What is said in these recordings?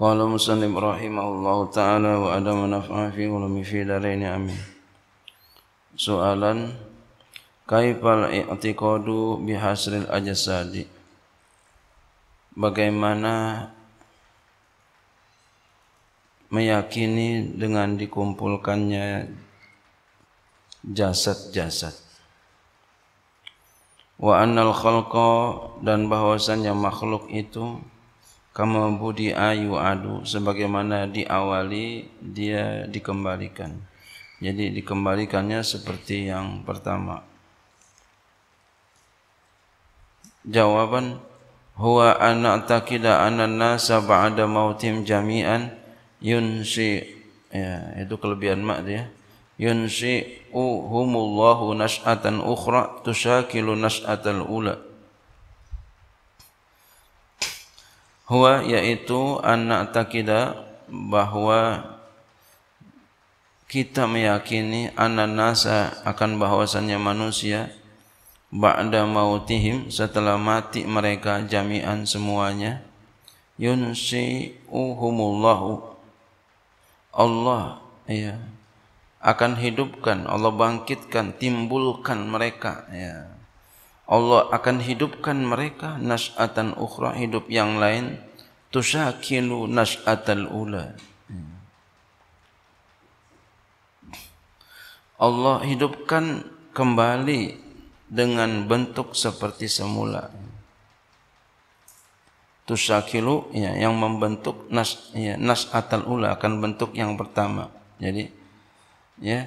Qala musallim rahimahullahu ta'ala wa ada manaf'a fi ulumi fi daraini amin. Soalan kaifal i'tiqadu bihasril ajasadi. Bagaimana meyakini dengan dikumpulkannya jasad-jasad. Wa annal khalqa dan bahwasannya makhluk itu kama budi ayu adu sebagaimana diawali dia dikembalikan jadi dikembalikannya seperti yang pertama jawaban huwa an taqida anna nasa ba'da mautim jami'an yunsi ya itu kelebihan mak dia yunsi humullahu nas'atan ukhra tushakilu nas'atal ula huwa yaitu anak takida bahwa kita meyakini anak nasa akan bahwasannya manusia ba'da mautihim setelah mati mereka jami'an semuanya yunsi'uhumullahu Allah ya akan hidupkan Allah bangkitkan timbulkan mereka ya Allah akan hidupkan mereka nas'atan ukhra hidup yang lain tusakilu nas'atal ula Allah hidupkan kembali dengan bentuk seperti semula tusakilu ya yang membentuk nas ya, nas atal ula akan bentuk yang pertama jadi ya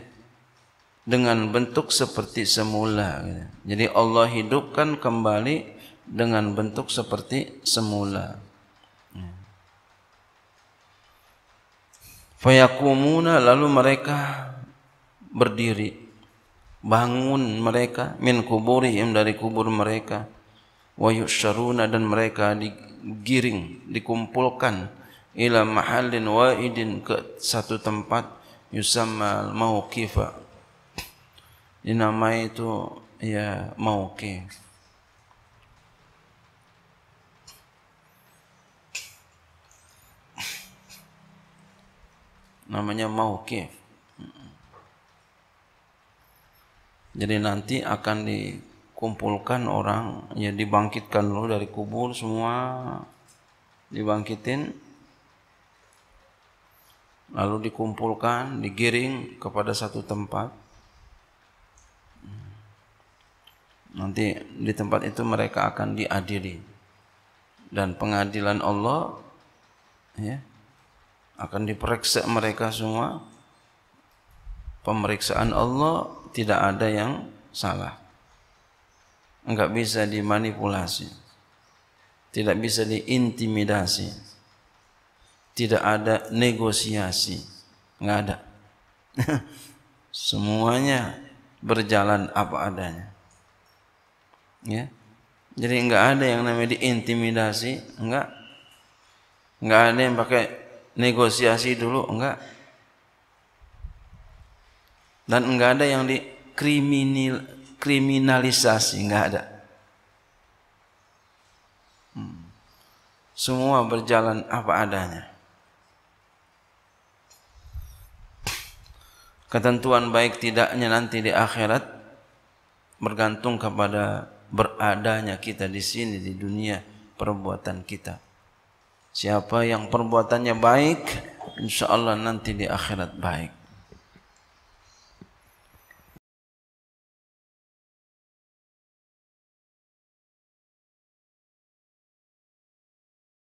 dengan bentuk seperti semula. Jadi Allah hidupkan kembali dengan bentuk seperti semula. Fayakumuna lalu mereka berdiri bangun mereka min kuburihim dari kubur mereka wa yusharuna dan mereka digiring dikumpulkan ila mahallin waidin ke satu tempat yusamma al dinamai itu ya mau mauqif. Namanya mau mauqif. Jadi nanti akan dikumpulkan orang, ya dibangkitkan dulu dari kubur semua dibangkitin lalu dikumpulkan, digiring kepada satu tempat Nanti di tempat itu mereka akan diadili dan pengadilan Allah ya akan diperiksa mereka semua. Pemeriksaan Allah tidak ada yang salah. Enggak bisa dimanipulasi. Tidak bisa diintimidasi. Tidak ada negosiasi. Enggak ada. Semuanya berjalan apa adanya ya jadi nggak ada yang namanya diintimidasi enggak nggak ada yang pakai negosiasi dulu enggak dan enggak ada yang dikriminal kriminalisasi enggak ada hmm. semua berjalan apa adanya ketentuan baik tidaknya nanti di akhirat bergantung kepada beradanya kita di sini di dunia perbuatan kita. Siapa yang perbuatannya baik, insya Allah nanti di akhirat baik.